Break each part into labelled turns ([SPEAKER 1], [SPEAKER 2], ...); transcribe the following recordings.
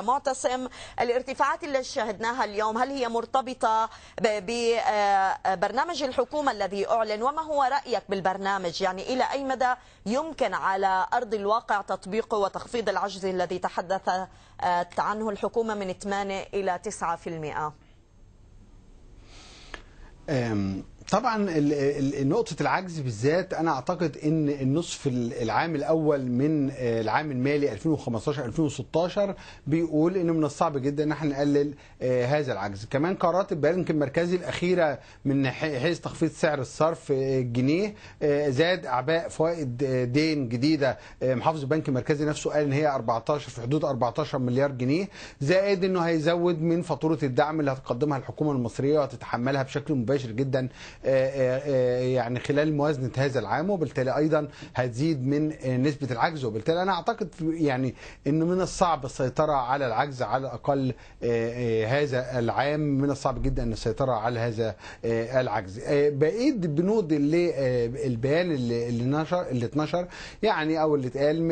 [SPEAKER 1] معتصم الارتفاعات اللي شاهدناها اليوم هل هي مرتبطة ببرنامج آه، الحكومة الذي أعلن وما هو رأيك بالبرنامج يعني إلى أي مدى يمكن على أرض الواقع تطبيقه وتخفيض العجز الذي تحدث آه، عنه الحكومة من 8 إلى
[SPEAKER 2] 9% طبعا نقطة العجز بالذات أنا أعتقد أن النصف العام الأول من العام المالي 2015-2016 بيقول أنه من الصعب جدا أن احنا نقلل آه، هذا العجز كمان قرارات البنك المركزي الأخيرة من حيث تخفيض سعر الصرف الجنيه آه، آه، زاد أعباء فوائد دين جديدة محافظ البنك المركزي نفسه قال أن هي 14 في حدود 14 مليار جنيه زائد أنه هيزود من فاتورة الدعم اللي هتقدمها الحكومة المصرية وهتتحملها بشكل مباشر جدا آه، آه، آه، يعني خلال موازنه هذا العام وبالتالي ايضا هتزيد من نسبه العجز وبالتالي انا اعتقد يعني انه من الصعب السيطره على العجز على الاقل هذا العام من الصعب جدا ان السيطره على هذا العجز بقيت بنود اللي البيان اللي نشر اللي اتنشر يعني او اللي اتقال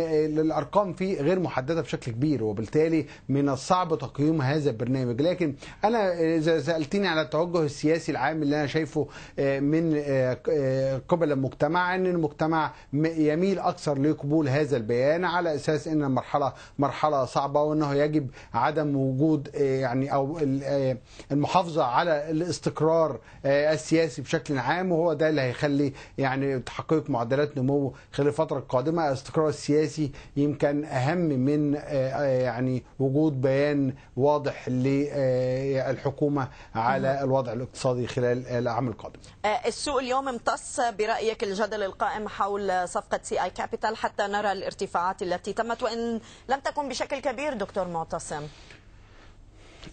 [SPEAKER 2] الارقام فيه غير محدده بشكل كبير وبالتالي من الصعب تقييم هذا البرنامج لكن انا اذا سالتني على التوجه السياسي العام اللي انا شايفه آه، من آه، آه، قبل المجتمع ان المجتمع يميل اكثر لقبول هذا البيان على اساس ان المرحله مرحله صعبه وانه يجب عدم وجود يعني او المحافظه على الاستقرار السياسي بشكل عام وهو ده اللي هيخلي يعني تحقيق معدلات نمو خلال الفتره القادمه الاستقرار السياسي يمكن اهم من يعني وجود بيان واضح للحكومه على نعم. الوضع الاقتصادي خلال العام القادم
[SPEAKER 1] آه، السوق اليوم امتص برأيك الجدل القائم حول صفقة سي آي كابيتال حتى نرى الارتفاعات التي تمت وإن لم تكن بشكل كبير دكتور معتصم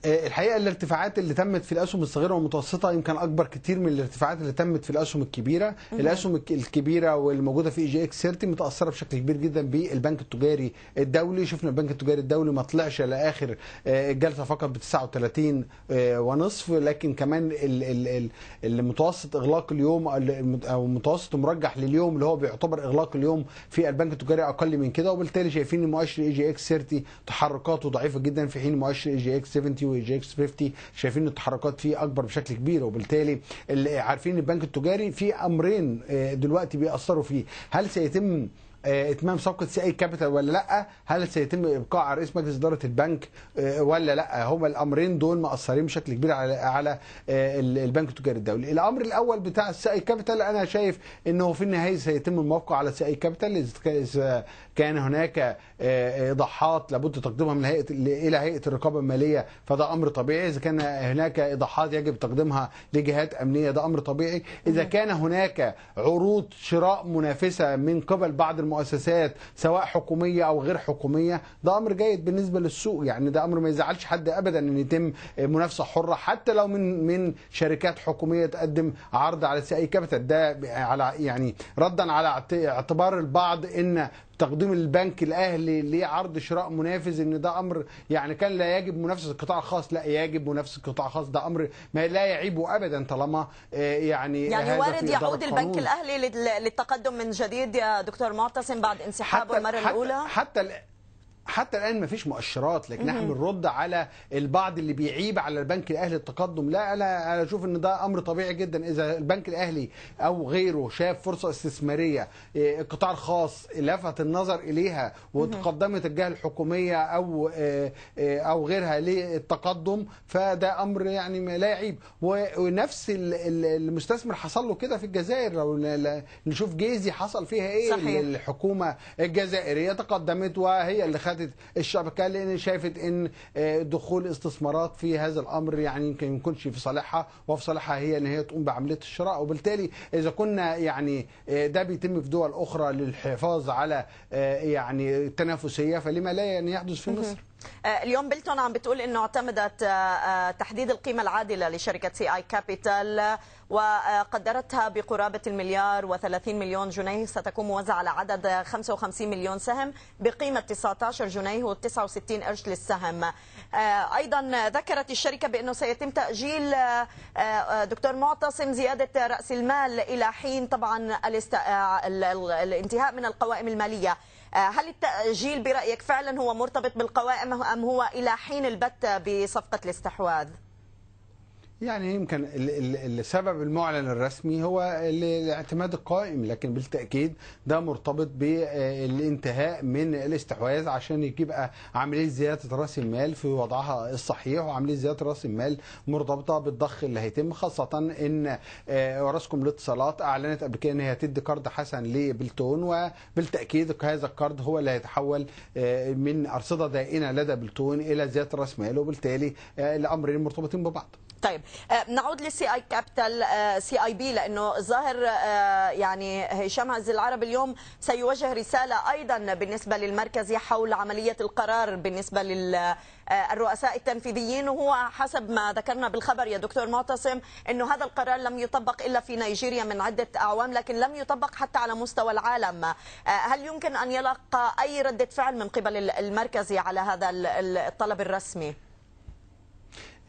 [SPEAKER 2] آه، الحقيقه الارتفاعات اللي تمت في الاسهم الصغيره والمتوسطه يمكن اكبر كتير من الارتفاعات اللي تمت في الاسهم الكبيره مم. الاسهم الكبيره والموجوده في اي جي اكس 30 متاثره بشكل كبير جدا بالبنك التجاري الدولي شفنا البنك التجاري الدولي ما طلعش لاخر آه، الجلسه فقط ب 39 آه، ونصف لكن كمان المتوسط اغلاق اليوم او المتوسط المرجح لليوم اللي هو بيعتبر اغلاق اليوم في البنك التجاري اقل من كده وبالتالي شايفين المؤشر اي جي اكس 30 تحركاته ضعيفه جدا في حين مؤشر اي جي اكس 70 والجي اكس 50 شايفين التحركات فيه اكبر بشكل كبير وبالتالي عارفين البنك التجاري في امرين آه، دلوقتي بيأثروا فيه هل سيتم آه، اتمام صفقه سي اي كابيتال ولا لا هل سيتم ابقاء على رئيس مجلس اداره البنك آه، ولا لا هما الامرين دول مأثرين بشكل كبير على على آه، البنك التجاري الدولي الامر الاول بتاع السي اي كابيتال انا شايف انه في النهايه سيتم الموافقه على سي اي كابيتال اذا كان هناك ايضاحات لابد تقديمها من هيئه الى هيئه الرقابه الماليه فده امر طبيعي اذا كان هناك ايضاحات يجب تقديمها لجهات امنيه ده امر طبيعي اذا كان هناك عروض شراء منافسه من قبل بعض المؤسسات سواء حكوميه او غير حكوميه ده امر جيد بالنسبه للسوق يعني ده امر ما يزعلش حد ابدا ان يتم آه، منافسه حره حتى لو من من شركات حكوميه تقدم عرض على سي اي كابيتال ده على يعني ردا على اعتبار البعض ان تقديم البنك الاهلي لعرض شراء منافس ان ده امر يعني كان لا يجب منافسه القطاع الخاص لا يجب منافسه القطاع الخاص ده امر ما لا يعيبه ابدا طالما آه، يعني يعني وارد يعود البنك الاهلي
[SPEAKER 1] للتقدم من جديد يا دكتور معتصم بعد انسحابه المره الاولى حتى
[SPEAKER 2] حتى الان مفيش مؤشرات لكن احنا بنرد على البعض اللي بيعيب على البنك الاهلي التقدم لا انا انا اشوف ان ده امر طبيعي جدا اذا البنك الاهلي او غيره شاف فرصه استثماريه القطاع إيه، الخاص لفت النظر اليها وتقدمت الجهه الحكوميه او إيه، إيه، او غيرها للتقدم فده امر يعني لا يعيب ونفس المستثمر حصل له كده في الجزائر لو نشوف جيزي حصل فيها ايه صحيح. الحكومه الجزائريه تقدمت وهي اللي خدت ساعدت الشبكه لان شافت ان آه، دخول استثمارات في هذا الامر يعني يمكن ما يكونش في صالحها وفي صالحها هي ان هي تقوم بعمليه الشراء وبالتالي اذا كنا يعني آه، ده بيتم في دول اخرى للحفاظ على آه، يعني التنافسيه فلما لا يعني يحدث في مصر
[SPEAKER 1] آه، اليوم بلتون عم بتقول انه اعتمدت آه، آه، تحديد القيمه العادله لشركه سي اي كابيتال وقدرتها بقرابه المليار و30 مليون جنيه ستكون موزعه على عدد 55 مليون سهم بقيمه 19 جنيه و69 قرش للسهم. ايضا ذكرت الشركه بانه سيتم تاجيل دكتور معتصم زياده راس المال الى حين طبعا الانتهاء من القوائم الماليه. آه، هل التأجيل برأيك فعلا هو مرتبط بالقوائم أم هو إلى حين البت بصفقة الاستحواذ؟
[SPEAKER 2] يعني يمكن السبب المعلن الرسمي هو الاعتماد القائم لكن بالتاكيد ده مرتبط بالانتهاء من الاستحواذ عشان يبقى عمليه زياده راس المال في وضعها الصحيح وعمليه زياده راس المال مرتبطه بالضخ اللي هيتم خاصه ان آه، راسكم للاتصالات اعلنت قبل كده ان هي هتدي كارد حسن لبلتون وبالتاكيد هذا الكارد هو اللي هيتحول آه، من ارصده دائنه لدى بلتون الى زياده راس مال وبالتالي آه، الامرين مرتبطين ببعض.
[SPEAKER 1] طيب آه، نعود لسي اي كابيتال سي اي بي لانه الظاهر آه، يعني هشام عز العرب اليوم سيوجه رساله ايضا بالنسبه للمركز حول عمليه القرار بالنسبه للرؤساء آه، التنفيذيين وهو حسب ما ذكرنا بالخبر يا دكتور معتصم انه هذا القرار لم يطبق الا في نيجيريا من عده اعوام لكن لم يطبق حتى على مستوى العالم هل يمكن ان يلقى اي رده فعل من قبل المركز على هذا الطلب الرسمي؟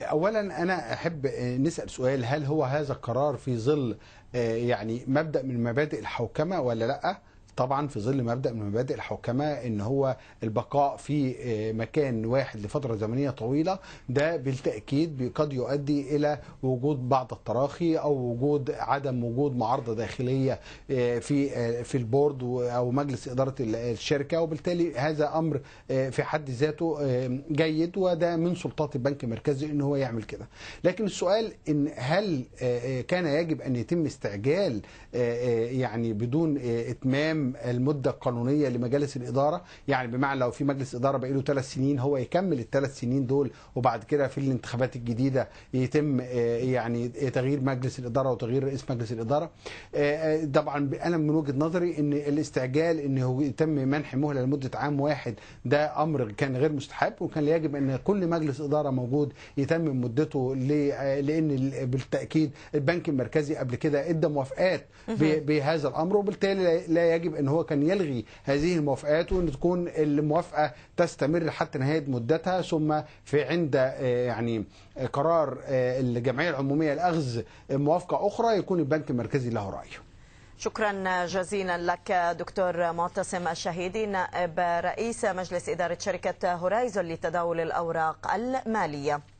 [SPEAKER 2] اولا انا احب نسال سؤال هل هو هذا القرار في ظل آه، يعني مبدا من مبادئ الحوكمه ولا لا طبعا في ظل مبدا من مبادئ الحوكمه ان هو البقاء في آه، مكان واحد لفتره زمنيه طويله ده بالتاكيد قد يؤدي الى وجود بعض التراخي او وجود عدم وجود معارضه داخليه آه، في آه، في البورد او مجلس اداره الشركه وبالتالي هذا امر في حد ذاته جيد وده من سلطات البنك المركزي ان هو يعمل كده لكن السؤال ان هل كان يجب ان يتم استعجال يعني بدون اتمام المده القانونيه لمجالس الاداره يعني بمعنى لو في مجلس اداره بقيله له ثلاث سنين هو يكمل الثلاث سنين دول وبعد كده في الانتخابات الجديده يتم آه، يعني تغيير مجلس الاداره وتغيير رئيس مجلس الاداره آه، آه، طبعا انا من وجهه نظري ان الاستعجال انه يتم منح مهله لمده عام واحد ده امر كان غير مستحب وكان يجب ان كل مجلس اداره موجود يتم مدته لان بالتاكيد البنك المركزي قبل كده ادى موافقات بهذا الامر وبالتالي لا يجب ان هو كان يلغي هذه الموافقات وان تكون الموافقه تستمر حتى نهايه مدتها ثم في عند آه، يعني آه، قرار آه، الجمعيه العموميه لاخذ موافقه اخرى يكون البنك المركزي له رايه.
[SPEAKER 1] شكرا جزيلا لك دكتور معتصم الشهيدي نائب رئيس مجلس إدارة شركة هورايزون لتداول الأوراق المالية